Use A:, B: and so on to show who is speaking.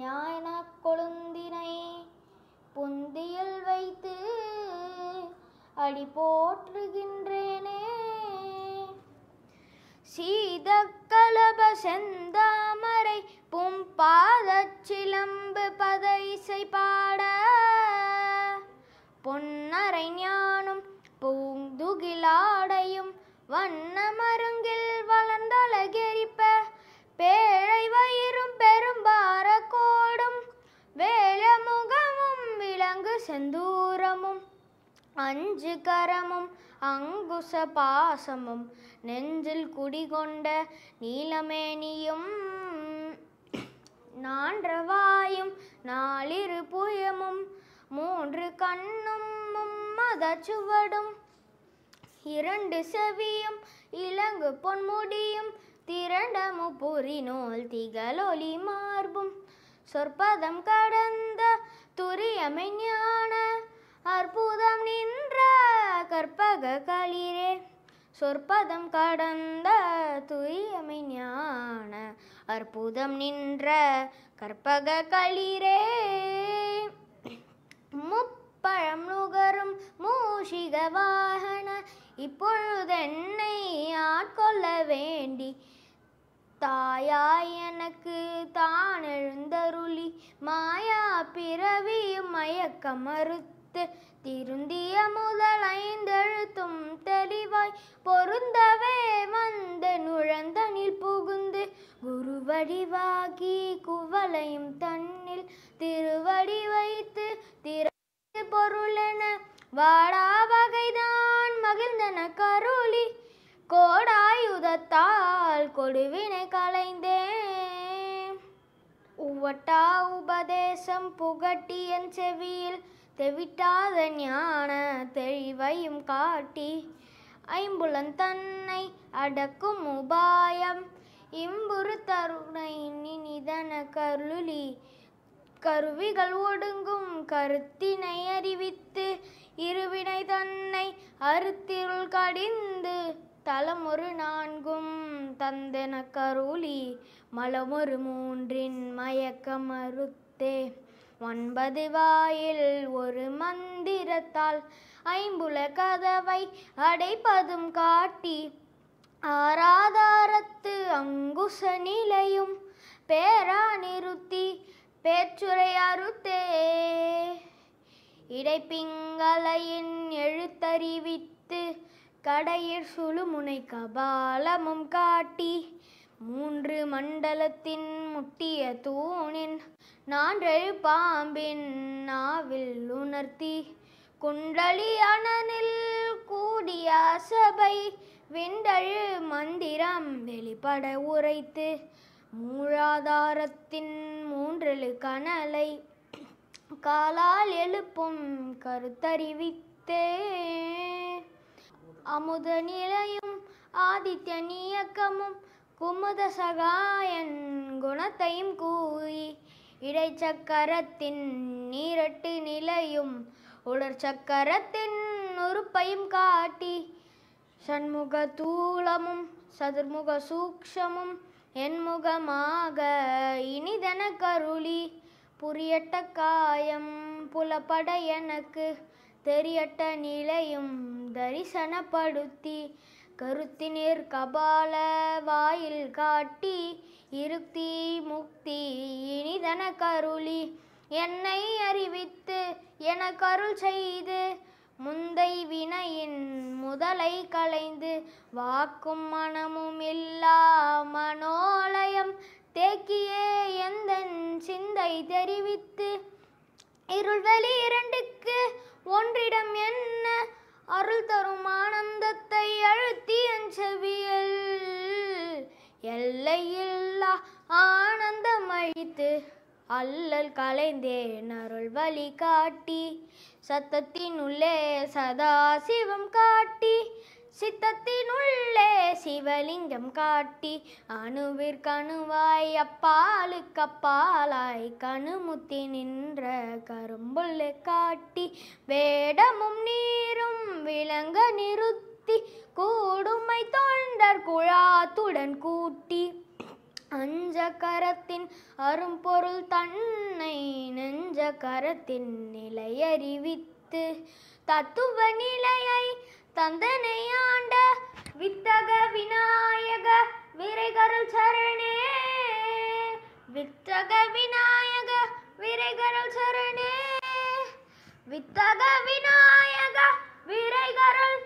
A: ஞான கொழுந்தினை புந்தியில் வைத்து அடி போற்றுகின்றேனே சீத கலப செந்தாமரை பும்பாத சிலம்பு பதைசை பாட பொன்னரை ஞானும் பூந்துகிலாடையும் வண்ணமருங்கில் செந்தூரமும் அஞ்சு கரமும் அங்குச பாசமும் நெஞ்சில் குடிகொண்ட நீலமேனியும் நான்றவாயும் நாளிரு புயமும் மூன்று கண்ணும் மும்மத சுவடும் இரண்டு செவியும் இலங்கு பொன்முடியும் திரண்டமு புரி நூல் திகழொலி மார்பும் சொற்பதம் கடந்த துரியமை ஞான அற்புதம் நின்ற கற்பக களிரே சொற்பதம் கடந்த துரியமை ஞான அற்புதம் நின்ற கற்பக களிரே முப்பழம் நுகரும் மூஷிக வாகன இப்பொழுதென்னை ஆட்கொள்ள வேண்டி தாயாய் எனக்கு தான் எழுந்தருளி மாயா பிறவியும் மயக்க மறுத்து திருந்திய முதல் ஐந்தெழுத்தும் தெளிவாய் பொருந்தவே வந்து நுழந்தனில் புகுந்து குரு வடிவாகி குவலையும் தன்னில் திருவடி வைத்து திரு பொருளென வாடா வகைதான் மகிழ்ந்தன கருளி கோடாயுதத்தால் கொடுவினை கலைந்தேன் உவட்டா உபதேசம் புகட்டி என் செவியில் தெவிட்டாத ஞான தெளிவையும் காட்டி ஐம்புலன் தன்னை அடக்கும் உபாயம் இம்புரு தருணை நினிதன கருளி கருவிகள் ஒடுங்கும் கருத்தினை அறிவித்து இருவினை தன்னை அறுத்திருள் கடிந்து தலமொரு நான்கும் தந்தென கருளி மலமொரு மூன்றின் மயக்க மறுத்தே ஒன்பது வாயில் ஒரு மந்திரத்தால் ஐம்புல கதவை அடைப்பதும் காட்டி ஆராதாரத்து அங்குச நிலையும் பேரா நிறுத்தி பேச்சுரை அறுத்தே இடைப்பிங்களையின் எழுத்தறிவித்து கடையிற் சுழுமுனை கபாலமும் காட்டி மூன்று மண்டலத்தின் முட்டிய தூணின் நான் பாம்பின் நாவில் உணர்த்தி குண்டலி அணனில் கூடிய அசபை விண்டழு மந்திரம் வெளிப்பட உரைத்து மூழாதாரத்தின் மூன்றழு கனலை காலால் எழுப்பும் கருத்தறிவித்தே அமுத நிலையும் ஆதித்ய நீயக்கமும் குமுத சகாயன் குணத்தையும் கூறி இடைச்சக்கரத்தின் நீரட்டு நிலையும் உடற்சக்கரத்தின் உறுப்பையும் காட்டி சண்முக தூளமும் சதுர்முக சூக்ஷமும் என்முகமாக இனிதன கருளி புரியட்ட காயம் புலப்பட எனக்கு தெரியட்ட நிலையும் தரிசனப்படுத்தி கருத்தினிர் கபால வாயில் காட்டி இருத்தி முக்தி இனிதன கருளி என்னை அறிவித்து என கருள் செய்து முந்தை வினையின் முதலை களைந்து வாக்கும் மனமும் இல்லை தெரிவித்து இருள் இரண்டுக்கு ஒன்றிடம் என்ன அருள் தரும் ஆனந்தத்தை அழுத்தி அஞ்சவியல் செவியல் எல்லையில்லா ஆனந்தம் அழித்து அல்லல் கலைந்தேன் அருள் வழி காட்டி சத்தத்தின் உள்ளே சதா சிவம் காட்டி சித்தத்தினுள்ளே சிவலிங்கம் காட்டி அணுவிற்கணுவாய் அப்பாலு அப்பாலுக்கப்பாலாய் கணுமுத்தி நின்ற கரும்புள்ளே காட்டி வேடமும் நீரும் விளங்க நிறுத்தி கூடுமை தொண்டர் குழாத்துடன் கூட்டி அஞ்ச கரத்தின் அரும்பொருள் தன்னை நெஞ்ச கரத்தின் நிலையறிவித்து தத்துவ நிலைய தந்தனை ஆண்ட வித்தக விநாயக விரைகருள் சரணே வித்தக விநாயக விரைகருள் சரணே வித்தக விநாயக விரைகருள்